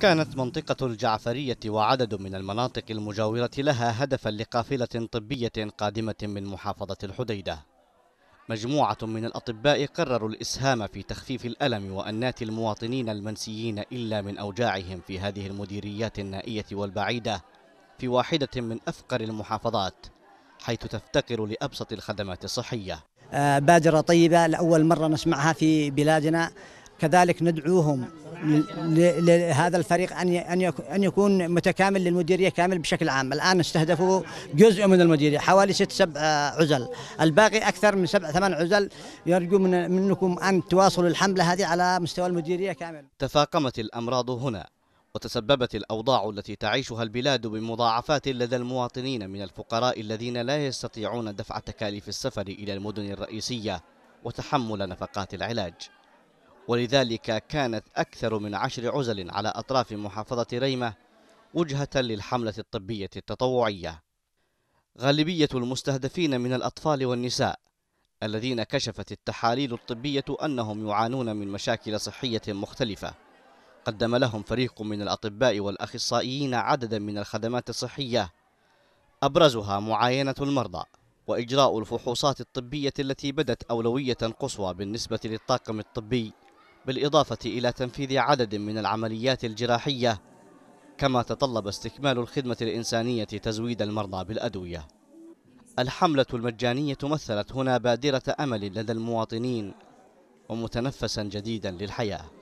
كانت منطقة الجعفرية وعدد من المناطق المجاورة لها هدفا لقافلة طبية قادمة من محافظة الحديدة مجموعة من الأطباء قرروا الإسهام في تخفيف الألم وأنات المواطنين المنسيين إلا من أوجاعهم في هذه المديريات النائية والبعيدة في واحدة من أفقر المحافظات حيث تفتقر لأبسط الخدمات الصحية آه، بادرة طيبة لأول مرة نسمعها في بلادنا كذلك ندعوهم لهذا الفريق ان ان ان يكون متكامل للمديريه كامل بشكل عام، الان استهدفوا جزء من المديريه حوالي ست سبع عزل، الباقي اكثر من سبع ثمان عزل يرجو من منكم ان تواصلوا الحمله هذه على مستوى المديريه كامل. تفاقمت الامراض هنا وتسببت الأوضاع التي تعيشها البلاد بمضاعفات لدى المواطنين من الفقراء الذين لا يستطيعون دفع تكاليف السفر إلى المدن الرئيسية وتحمل نفقات العلاج ولذلك كانت أكثر من عشر عزل على أطراف محافظة ريمة وجهة للحملة الطبية التطوعية غالبية المستهدفين من الأطفال والنساء الذين كشفت التحاليل الطبية أنهم يعانون من مشاكل صحية مختلفة قدم لهم فريق من الأطباء والأخصائيين عددا من الخدمات الصحية أبرزها معاينة المرضى وإجراء الفحوصات الطبية التي بدت أولوية قصوى بالنسبة للطاقم الطبي بالإضافة إلى تنفيذ عدد من العمليات الجراحية كما تطلب استكمال الخدمة الإنسانية تزويد المرضى بالأدوية الحملة المجانية مثلت هنا بادرة أمل لدى المواطنين ومتنفسا جديدا للحياة